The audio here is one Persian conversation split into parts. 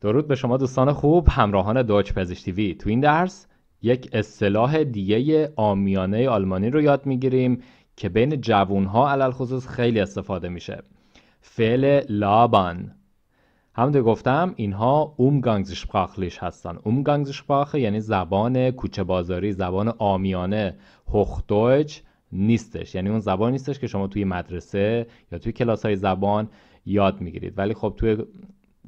درود به شما دوستان خوب همراهان دوچ پزشک وی تو این درس یک اصطلاح دیگه آمیانه آلمانی رو یاد میگیریم که بین جوونها علال خصوص خیلی استفاده میشه فعل لابان همونطور گفتم اینها اومگانگزشپاخلیش هستن باخ، یعنی زبان کوچه بازاری زبان آمیانه هوخدویچ نیستش یعنی اون زبان نیستش که شما توی مدرسه یا توی کلاس های زبان یاد میگیرید ولی خب توی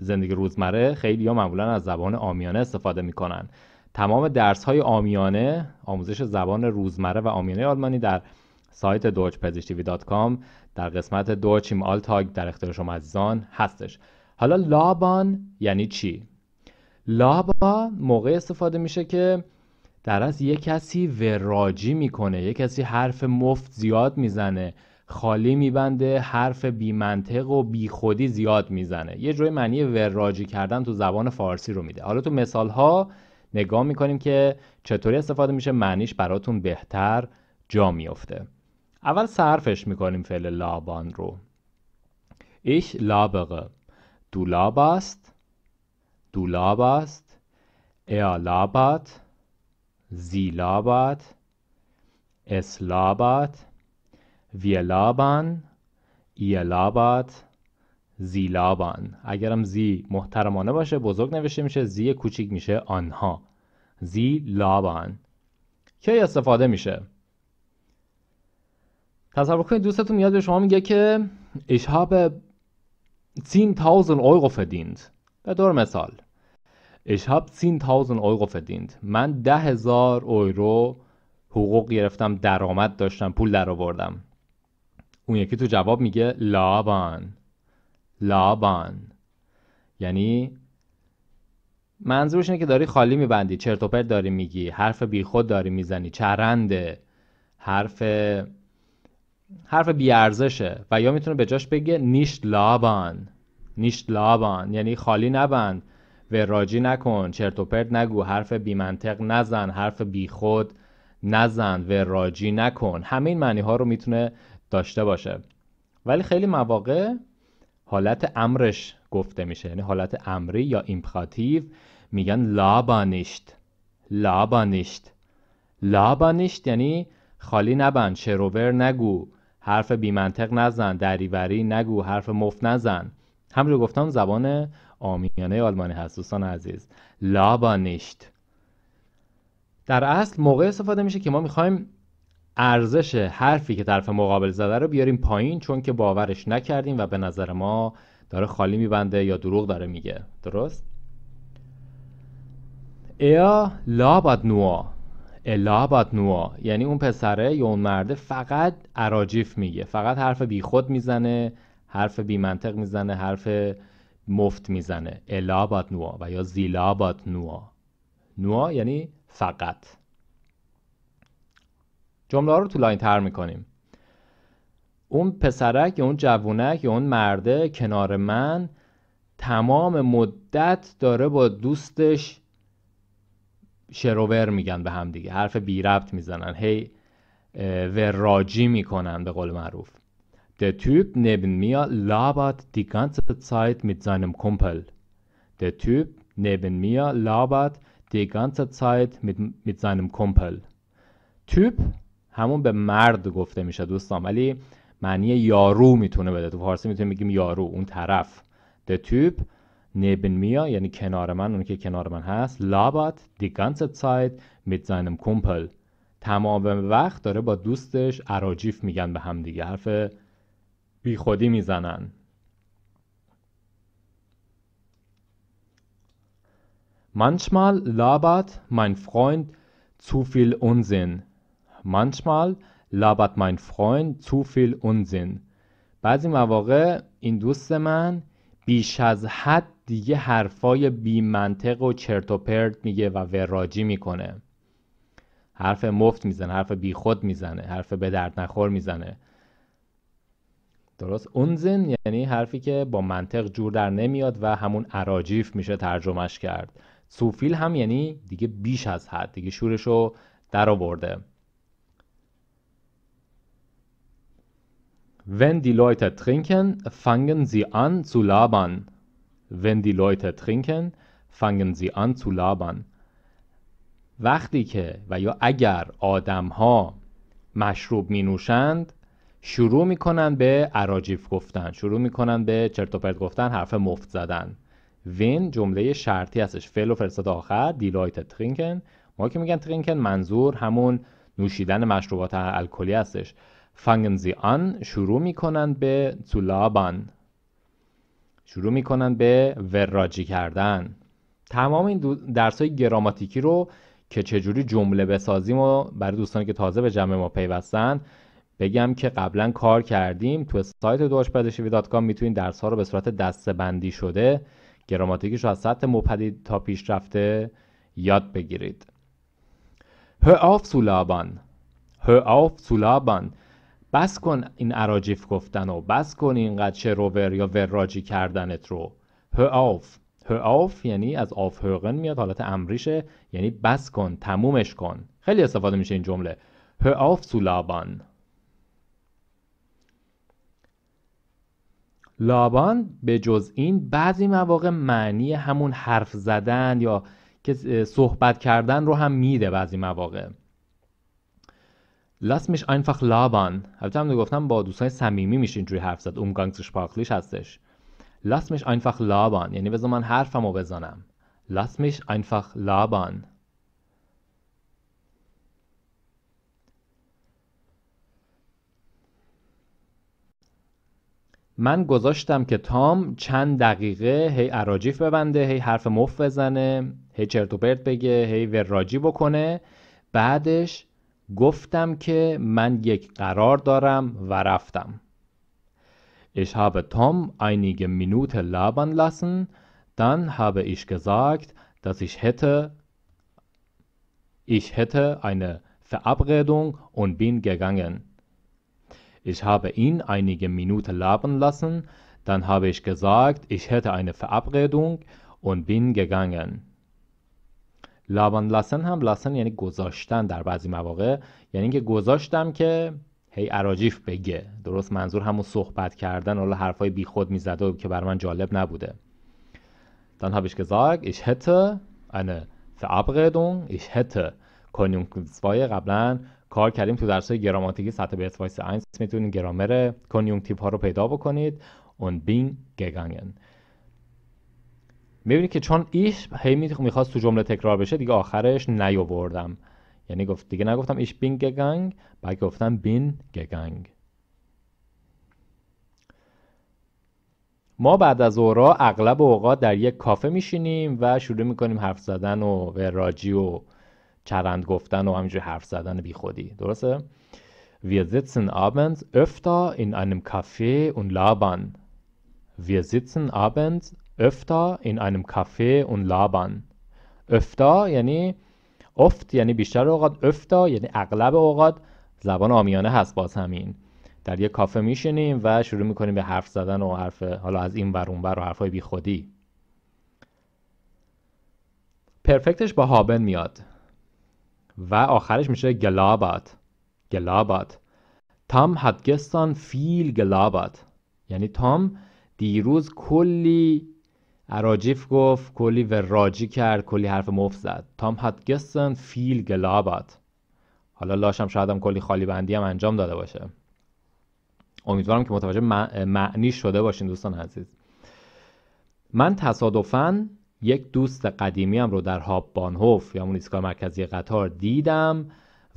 زندگی روزمره خیلی یا معمولا از زبان آمیانه استفاده میکنن تمام درس های آمیانه آموزش زبان روزمره و آمیانه آلمانی در سایت دوچ در قسمت دوچ ایم در اختیار شما عزیزان هستش حالا لابان یعنی چی؟ لابا موقع استفاده میشه که در از یه کسی وراجی میکنه یه کسی حرف مفت زیاد میزنه خالی میبنده حرف بی منطق و بی خودی زیاد میزنه یه جوی معنی وراجی کردن تو زبان فارسی رو میده حالا تو مثال ها نگاه میکنیم که چطوری استفاده میشه معنیش براتون بهتر جا میفته اول صرفش میکنیم فعل لابان رو ایش لابقه دولاب است دولاب است لابات، زیلابات اسلابات ویلابان ایلابات زیلابان اگرم زی محترمانه باشه بزرگ نوشته میشه زی کوچیک میشه آنها زیلابان کی استفاده میشه تصور کنید دوستتون میاد به شما میگه که "Ich سین تاوزن Euro دیند به دور مثال "Ich سین تاوزن اویق دیند من ده هزار اویرو حقوق گرفتم درآمد داشتم پول درآوردم. اون یکی تو جواب میگه لابان لابان یعنی منظورش اینه که داری خالی میبندی چرت داری میگی حرف بیخود داری میزنی چرنده حرف حرف بیارزشه و یا میتونه به جاش بگه نیش لابان نیش لابان یعنی خالی نبند و راجی نکن چرت و نگو حرف بی منطق نزن حرف بیخود نزن و راجی نکن همه این معنی ها رو میتونه داشته باشه ولی خیلی مواقع حالت امرش گفته میشه یعنی حالت امری یا ایمپراتیو میگن لابانیشت لابانیشت لابانیشت یعنی خالی نبند شروور نگو حرف بیمنطق نزن دریوری نگو حرف مفت نزن همجور گفتم زبان آمیانه آلمانی هست دوستان عزیز لابانیشت در اصل موقع استفاده میشه که ما میخوایم ارزش حرفی که طرف مقابل زده رو بیاریم پایین چون که باورش نکردیم و به نظر ما داره خالی میبنده یا دروغ داره میگه درست؟ ایا لابد نوا الابات نوا یعنی اون پسره یا اون مرده فقط عراجیف میگه فقط حرف بیخود میزنه حرف بی منطق میزنه حرف مفت میزنه الابات نوا و یا زیلابات نوا نوا یعنی فقط جمله ها رو طولانی تر میکنیم اون پسرک یا اون جوونک یا اون مرده کنار من تمام مدت داره با دوستش شروور میگن به هم دیگه حرف بی ربط میزنن هی راجی میکنن به قول معروف Der Typ neben mir labert die ganze Zeit mit seinem Kumpel. Der Typ neben mir labert die ganze Zeit mit, mit seinem Kumpel. Typ همون به مرد گفته میشه دوستان ولی معنی یارو میتونه بده تو فارسی میتونیم بگیم یارو اون طرف the typ neben mir یعنی کنار من اون که کنار من هست لابات die ganze Zeit mit seinem Kumpel تمام وقت داره با دوستش عراجیف میگن به هم دیگه حرف بیخودی خودی میزنن Manchmal labert mein Freund zu viel Unsinn manchmal labert mein freund zu viel Unsinn بعضی مواقع این دوست من بیش از حد دیگه حرفای بی منطق و چرت و پرت میگه و وراجی میکنه حرف مفت میزنه حرف بی خود میزنه حرف به درد نخور میزنه درست اونزن یعنی حرفی که با منطق جور در نمیاد و همون عراجیف میشه ترجمهش کرد سوفیل هم یعنی دیگه بیش از حد دیگه شورشو در آورده Wenn die Leute trinken, fangen sie an zu labern. Wenn die Leute trinken, fangen sie an zu labern. وقتی که و یا اگر آدم ها مشروب می نوشند شروع می کنند به عراجیف گفتن شروع می کنند به چرت و پرت گفتن حرف مفت زدن وین جمله شرطی هستش فعل و فرصد آخر دیلایت ترینکن ما که میگن ترینکن منظور همون نوشیدن مشروبات الکلی هستش fangen sie شروع می کنند به zu شروع می کنند به وراجی کردن تمام این درس های گراماتیکی رو که چجوری جمله بسازیم و برای دوستانی که تازه به جمع ما پیوستن بگم که قبلا کار کردیم تو سایت می میتونید درس ها رو به صورت دسته بندی شده گراماتیکیش رو از سطح مپدید تا پیشرفته یاد بگیرید هر آف سولابان هر آف سولابان بس کن این عراجیف گفتن و بس کن اینقدر شروور یا وراجی کردنت رو هاف هاف یعنی از آف هرغن میاد حالت امریشه یعنی بس کن تمومش کن خیلی استفاده میشه این جمله آف تو لابان لابان به جز این بعضی مواقع معنی همون حرف زدن یا که صحبت کردن رو هم میده بعضی مواقع Lass میش einfach لابان البته هم گفتم با دوستان صمیمی میشه اینجوری حرف زد umgangssprachlich هستش. Lass میش einfach لابان یعنی بذار من حرفمو بزنم. Lass میش einfach لابان من گذاشتم که تام چند دقیقه هی عراجیف ببنده هی حرف مف بزنه هی چرت و بگه هی وراجی بکنه بعدش گفتم که من یک قرار دارم و رفتم. Ich habe Tom einige Minuten labern lassen, dann habe ich gesagt, dass ich hätte ich hätte eine Verabredung und bin gegangen. Ich habe ihn einige Minuten labern lassen, dann habe ich gesagt, ich hätte eine Verabredung und bin gegangen. لابان لاسن هم لاسن یعنی گذاشتن در بعضی مواقع یعنی اینکه گذاشتم که هی اراجیف بگه درست منظور همون صحبت کردن حالا حرفای بیخود میزده و که بر من جالب نبوده دان هابش ich gesagt, قبلا کار کردیم تو درس گراماتیکی سطح به اسوایس 1 میتونید گرامر تیپ ها رو پیدا بکنید اون بین گگانگن میبینید که چون ایش هی میخواست تو جمله تکرار بشه دیگه آخرش نیاوردم یعنی گفت دیگه نگفتم ایش بین گگنگ بعد گفتم بین گگنگ ما بعد از اورا اغلب اوقات در یک کافه میشینیم و شروع میکنیم حرف زدن و وراجی و چرند گفتن و همینجور حرف زدن بیخودی درسته؟ Wir sitzen abends öfter in einem Café und labern. Wir sitzen abends öfter in einem کافه اون لابان öfter یعنی افت یعنی بیشتر اوقات افتا یعنی اغلب اوقات زبان آمیانه هست باز همین در یه کافه میشینیم و شروع میکنیم به حرف زدن و حرف حالا از این ور اون حرف و حرفای خودی پرفکتش با هابن میاد و آخرش میشه گلابات گلابات تام هدگستان فیل گلابات یعنی تام دیروز کلی اراجیف گفت کلی و راجی کرد کلی حرف مفت زد تام هات فیل گلابات حالا لاشم شاید هم کلی خالی بندی هم انجام داده باشه امیدوارم که متوجه معنی شده باشین دوستان عزیز من تصادفاً یک دوست قدیمیم رو در هاب بانهوف یا اون ایستگاه مرکزی قطار دیدم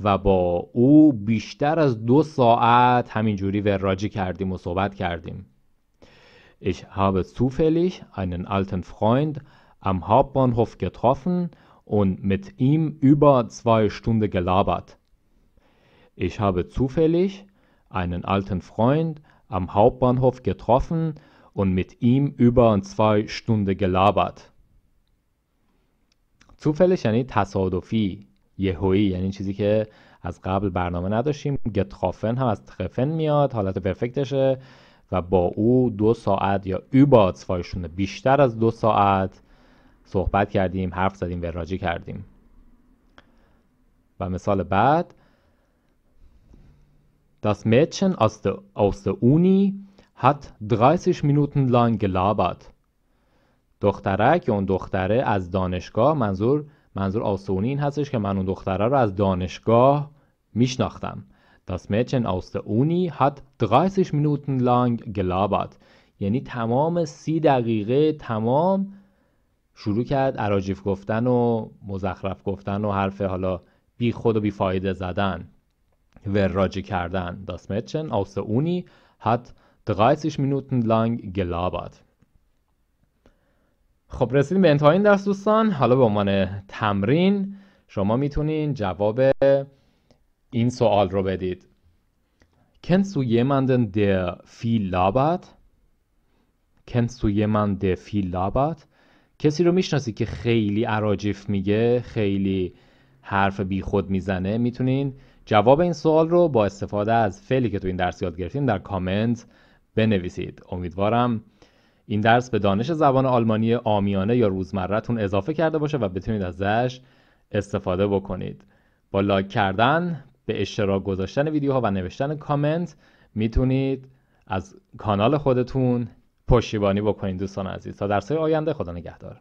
و با او بیشتر از دو ساعت همینجوری وراجی کردیم و صحبت کردیم Ich habe zufällig einen alten Freund am Hauptbahnhof getroffen und mit ihm über zwei Stunden gelabert. Ich habe zufällig einen alten Freund am Hauptbahnhof getroffen und mit ihm über zwei Stunden gelabert. زوفلش یعنی تصادفی یهویی یعنی چیزی که از قبل برنامه نداشتیم گترافن هم از ترفن میاد حالت پرفکتشه و با او دو ساعت یا über zwei بیشتر از دو ساعت صحبت کردیم حرف زدیم و راجی کردیم و مثال بعد Das Mädchen aus der, aus der Uni hat 30 Minuten lang gelabert. دخترک یا اون دختره از دانشگاه منظور منظور آسونی این هستش که من اون دختره رو از دانشگاه میشناختم Das Mädchen aus der Uni hat 30 Minuten lang gelabert یعنی تمام سی دقیقه تمام شروع کرد عراجیف گفتن و مزخرف گفتن و حرف حالا بی خود و بی فایده زدن راجی کردن Das Mädchen aus der Uni 30 Minuten lang gelabert خب رسیدیم به انتهای این درس دوستان حالا به عنوان تمرین شما میتونین جواب این سوال رو بدید Kennst du jemanden, der viel labert? Kennst du jemanden, der کسی رو میشناسی که خیلی عراجیف میگه خیلی حرف بیخود میزنه میتونین جواب این سوال رو با استفاده از فعلی که تو این درس یاد گرفتین در کامنت بنویسید امیدوارم این درس به دانش زبان آلمانی آمیانه یا روزمرهتون اضافه کرده باشه و بتونید ازش استفاده بکنید با لایک کردن به اشتراک گذاشتن ویدیوها و نوشتن کامنت میتونید از کانال خودتون پشتیبانی بکنید دوستان عزیز تا درسای آینده خدا نگهدار